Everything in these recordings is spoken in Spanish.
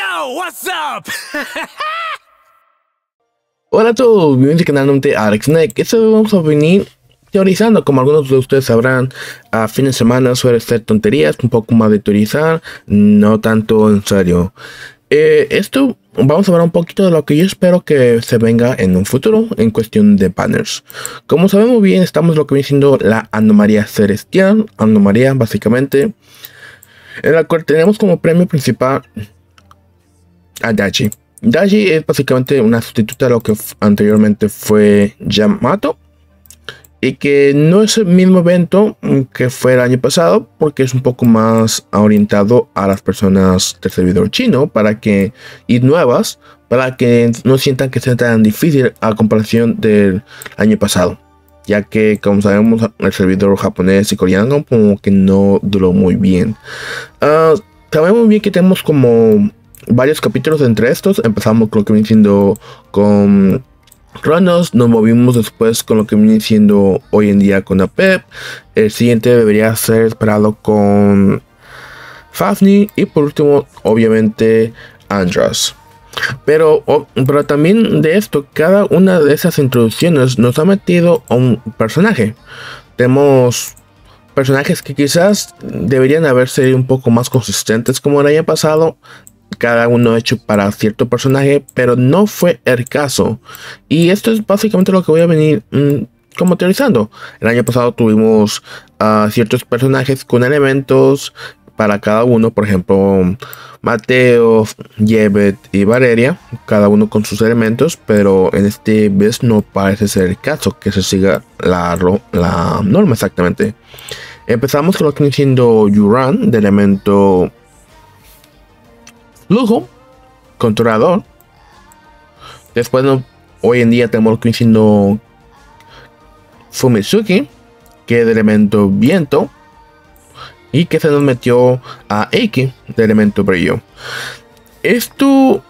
Yo, Hola a todos, bienvenidos al canal de Alex Snake Esta vamos a venir teorizando, como algunos de ustedes sabrán, a fines de semana suele ser tonterías, un poco más de teorizar, no tanto en serio. Eh, esto vamos a hablar un poquito de lo que yo espero que se venga en un futuro en cuestión de banners. Como sabemos bien, estamos lo que viene siendo la anomalía celestial, anomalía básicamente, en la cual tenemos como premio principal a Dachi. Dachi es básicamente una sustituta de lo que anteriormente fue Yamato. Y que no es el mismo evento que fue el año pasado, porque es un poco más orientado a las personas del servidor chino para que, y nuevas, para que no sientan que sea tan difícil a comparación del año pasado. Ya que, como sabemos, el servidor japonés y coreano como que no duró muy bien. Ah, sabemos bien que tenemos como varios capítulos entre estos. Empezamos con lo que viene siendo con Runos, nos movimos después con lo que viene siendo hoy en día con Apep. El siguiente debería ser esperado con Fafni y por último, obviamente, Andras. Pero, pero también de esto, cada una de esas introducciones nos ha metido a un personaje. Tenemos personajes que quizás deberían haber sido un poco más consistentes como el año pasado cada uno hecho para cierto personaje, pero no fue el caso. Y esto es básicamente lo que voy a venir mm, como teorizando. El año pasado tuvimos a ciertos personajes con elementos para cada uno, por ejemplo, Mateo, Yevet y Valeria, cada uno con sus elementos, pero en este vez no parece ser el caso que se siga la, norma exactamente. Empezamos con lo que viene siendo Yuran, de elemento flujo, controlador. Después, hoy en día tenemos que siendo Fumizuki, que es de elemento viento. Y que se nos metió a Eiki de elemento brillo. Esto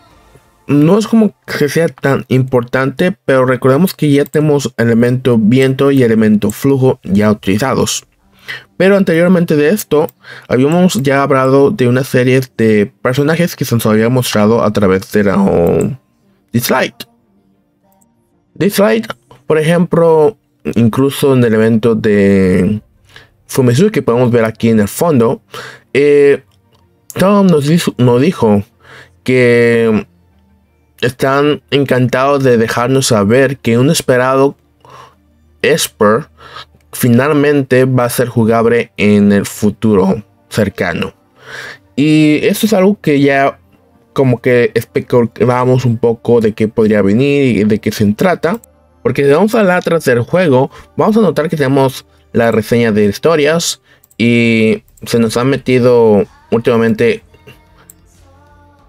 no es como que sea tan importante, pero recordemos que ya tenemos elemento viento y elemento flujo ya utilizados. Pero anteriormente de esto, habíamos ya hablado de una serie de personajes que se nos había mostrado a través de la Dislike. Dislike, por ejemplo, incluso en el evento de Fumesu que podemos ver aquí en el fondo, eh, Tom nos, dijo, nos dijo que están encantados de dejarnos saber que un esperado Esper finalmente va a ser jugable en el futuro cercano. Y eso es algo que ya como que especulábamos un poco de qué podría venir y de qué se trata. Porque si vamos a la atrás del juego, vamos a notar que tenemos la reseña de historias y se nos han metido últimamente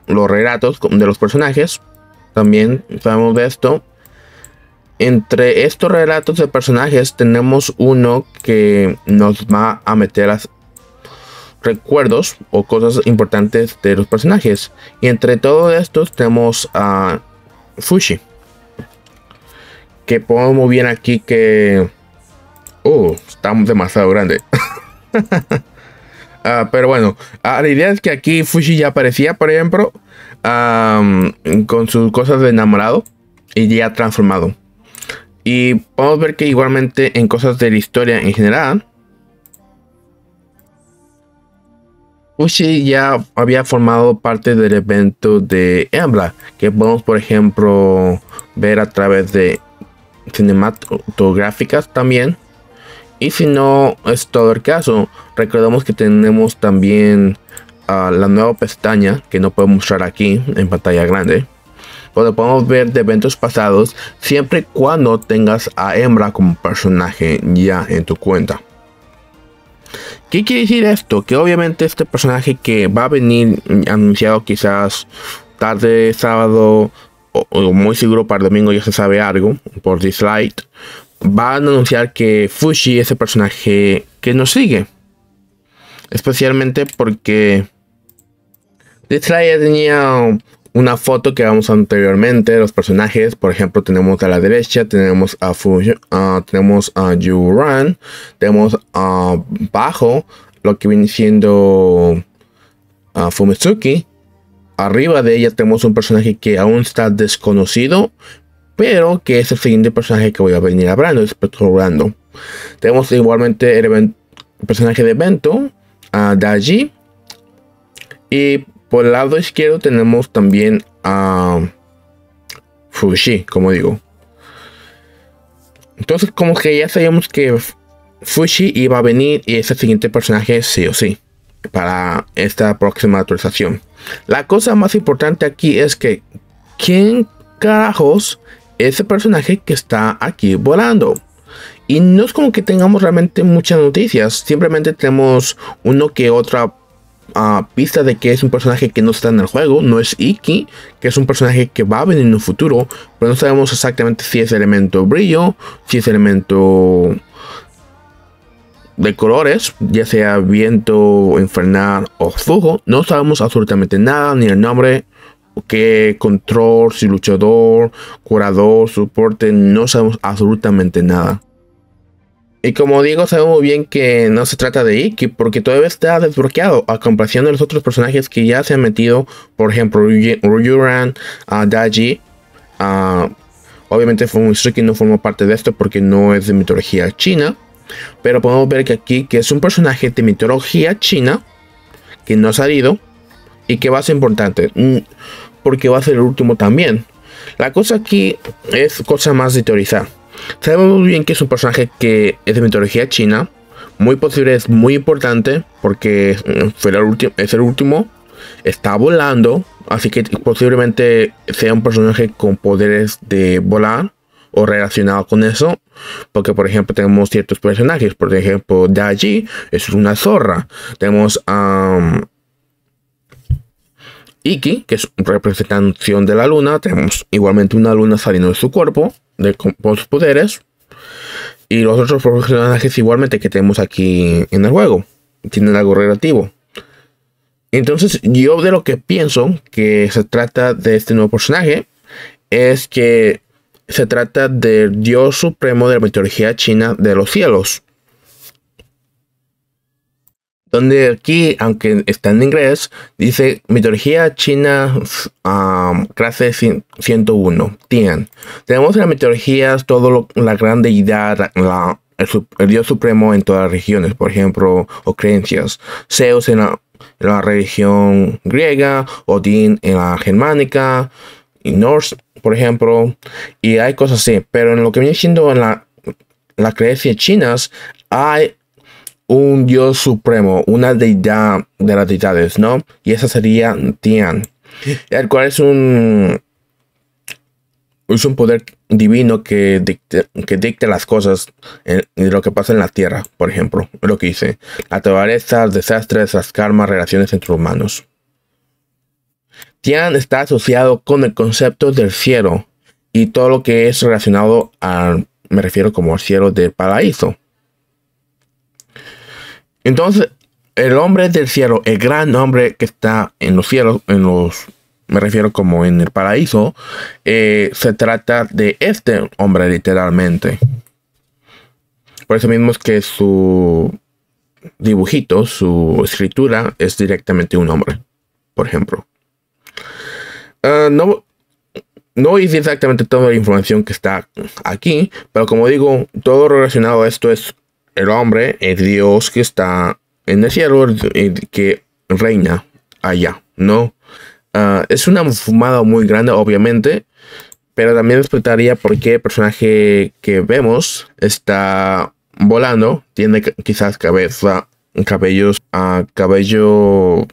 los relatos de los personajes. También sabemos de esto. Entre estos relatos de personajes tenemos uno que nos va a meter a recuerdos o cosas importantes de los personajes. Y entre todos estos tenemos a Fushi. Que muy bien aquí que... Oh, está demasiado grande. Ah, pero bueno, ah, la idea es que aquí Fushi ya aparecía, por ejemplo, con sus cosas de enamorado y ya transformado. Y podemos ver que igualmente en cosas de la historia en general, Uchi ya había formado parte del evento de Embla, que podemos por ejemplo ver a través de cinematográficas también. Y si no es todo el caso, recordemos que tenemos también la nueva pestaña que no puedo mostrar aquí en pantalla grande. Cuando podemos ver de eventos pasados siempre cuando tengas a Hembra como personaje ya en tu cuenta. ¿Qué quiere decir esto? Que obviamente este personaje que va a venir anunciado quizás tarde sábado o, muy seguro para el domingo ya se sabe algo por dislike van a anunciar que Fushi es el personaje que nos sigue. Especialmente porque Dislight ya tenía una foto que vamos anteriormente de los personajes. Por ejemplo, tenemos a la derecha, tenemos a fu ah, tenemos a Yuran, tenemos abajo Bajo, lo que viene siendo a ah, Fumizuki Arriba de ella tenemos un personaje que aún está desconocido, pero que es el siguiente personaje que voy a venir hablando, explorando. Tenemos igualmente el, personaje de evento, a ah, Daji. Y por el lado izquierdo tenemos también a Fushi, como digo. Entonces, como que ya sabíamos que Fushi iba a venir y ese siguiente personaje sí o sí para esta próxima actualización. La cosa más importante aquí es que ¿quién carajos es el personaje que está aquí volando? Y no es como que tengamos realmente muchas noticias, simplemente tenemos uno que otra a pista de que es un personaje que no está en el juego, no es Iki, que es un personaje que va a venir en un futuro, pero no sabemos exactamente si es elemento brillo, si es elemento de colores, ya sea viento, infernal o fuego, no sabemos absolutamente nada, ni el nombre, qué control, si luchador, curador, soporte, no sabemos absolutamente nada. Y como digo, sabemos bien que no se trata de Ikki, porque todavía está desbloqueado, a comparación de los otros personajes que ya se han metido, por ejemplo, Ryuran, uh, Daji. Uh, obviamente que no formó parte de esto porque no es de mitología china, pero podemos ver que aquí que es un personaje de mitología china, que no ha salido, y que va a ser importante, mm, porque va a ser el último también. La cosa aquí es cosa más de teorizar. Sabemos muy bien que es un personaje que es de mitología china. Muy posible es muy importante porque eh, fue el es el último. Está volando. Así que posiblemente sea un personaje con poderes de volar o relacionado con eso. Porque, por ejemplo, tenemos ciertos personajes. Por ejemplo, Daji es una zorra. Tenemos a. Iki, que es representación de la luna, tenemos igualmente una luna saliendo de su cuerpo, de, con sus poderes, y los otros personajes igualmente que tenemos aquí en el juego, tienen algo relativo. Entonces, yo de lo que pienso que se trata de este nuevo personaje es que se trata del dios supremo de la mitología china de los cielos, donde aquí, aunque está en inglés, dice Mitología China um, clase 101, Tian. Tenemos en las mitologías toda la gran deidad, el, Dios supremo en todas las regiones, por ejemplo, o creencias. Zeus en la, religión griega, Odín en la germánica, y Norse, por ejemplo, y hay cosas así. Pero en lo que viene siendo en la, creencia creencias chinas, hay un dios supremo, una deidad de las deidades, ¿no? Y esa sería Tian, el cual es un, es un poder divino que dicta, que las cosas y lo que pasa en la tierra, por ejemplo, lo que hice. los desastres, las karmas, relaciones entre humanos. Tian está asociado con el concepto del cielo y todo lo que es relacionado al, me refiero como al cielo del paraíso. Entonces, el hombre del cielo, el gran hombre que está en los cielos, en los, me refiero como en el paraíso, eh, se trata de este hombre literalmente. Por eso mismo es que su dibujito, su escritura es directamente un hombre, por ejemplo. Ah, no, no hice exactamente toda la información que está aquí, pero como digo, todo relacionado a esto es el hombre el Dios que está en el cielo, que reina allá, ¿no? Ah, es una fumada muy grande, obviamente, pero también explicaría por qué el personaje que vemos está volando, tiene quizás cabeza, cabellos, ah, cabello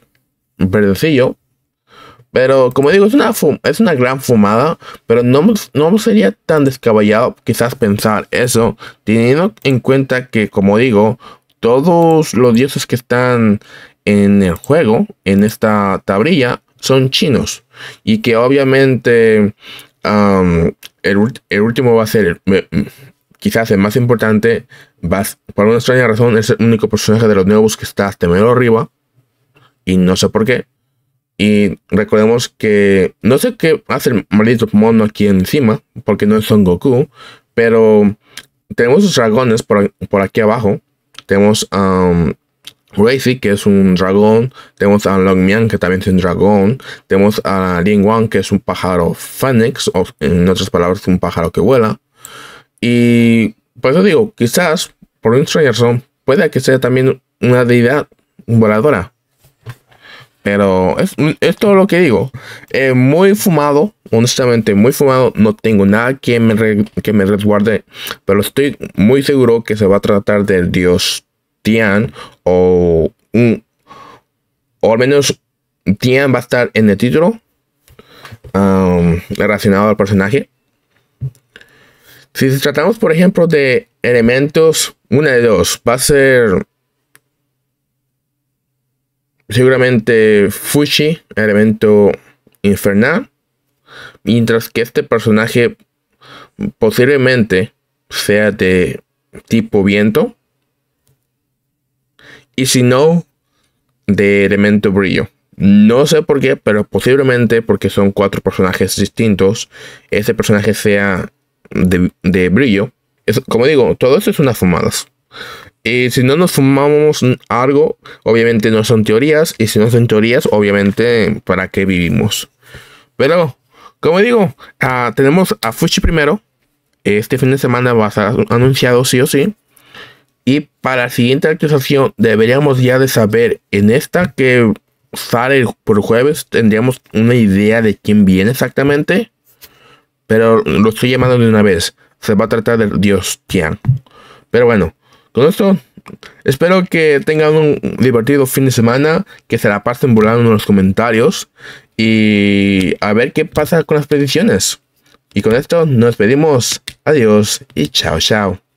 verdecillo, pero como digo, es una, es una gran fumada, pero no, no sería tan descabellado quizás pensar eso, teniendo en cuenta que, como digo, todos los dioses que están en el juego, en esta tablilla, son chinos. Y que obviamente el, último va a ser, quizás el más importante, por una extraña razón, es el único personaje de los nuevos que está hasta medio arriba. Y no sé por qué, y recordemos que no sé qué hace el maldito mono aquí encima, porque no es Son Goku, pero tenemos los dragones por, aquí abajo. Tenemos a um, que es un dragón. Tenemos a Mian que también es un dragón. Tenemos a Lin Wang, que es un pájaro Fénix, o en otras palabras, un pájaro que vuela. Y por eso digo, quizás, por un extraño razón, puede que sea también una deidad voladora. Pero es, todo lo que digo. Eh, muy fumado, honestamente, muy fumado. No tengo nada que me, que me resguarde. Pero estoy muy seguro que se va a tratar del dios Tian. O, al menos Tian va a estar en el título. Um, relacionado al personaje. Si tratamos, por ejemplo, de elementos, una de dos. Va a ser seguramente Fushi, elemento infernal, mientras que este personaje posiblemente sea de tipo viento y si no de elemento brillo. No sé por qué, pero posiblemente porque son cuatro personajes distintos, ese personaje sea de, brillo. Es, como digo, todo eso es unas fumadas y eh, si no nos fumamos algo, obviamente no son teorías. Y si no son teorías, obviamente, ¿para qué vivimos? Pero, como digo, ah, tenemos a Fushi primero. Este fin de semana va a ser anunciado sí o sí. Y para la siguiente actualización deberíamos ya de saber en esta que sale por jueves tendríamos una idea de quién viene exactamente. Pero lo estoy llamando de una vez. Se va a tratar del Dios Tian. Pero bueno, con esto, espero que tengan un divertido fin de semana, que se la pasen volando en los comentarios y a ver qué pasa con las predicciones. Y con esto nos pedimos adiós y chao, chao.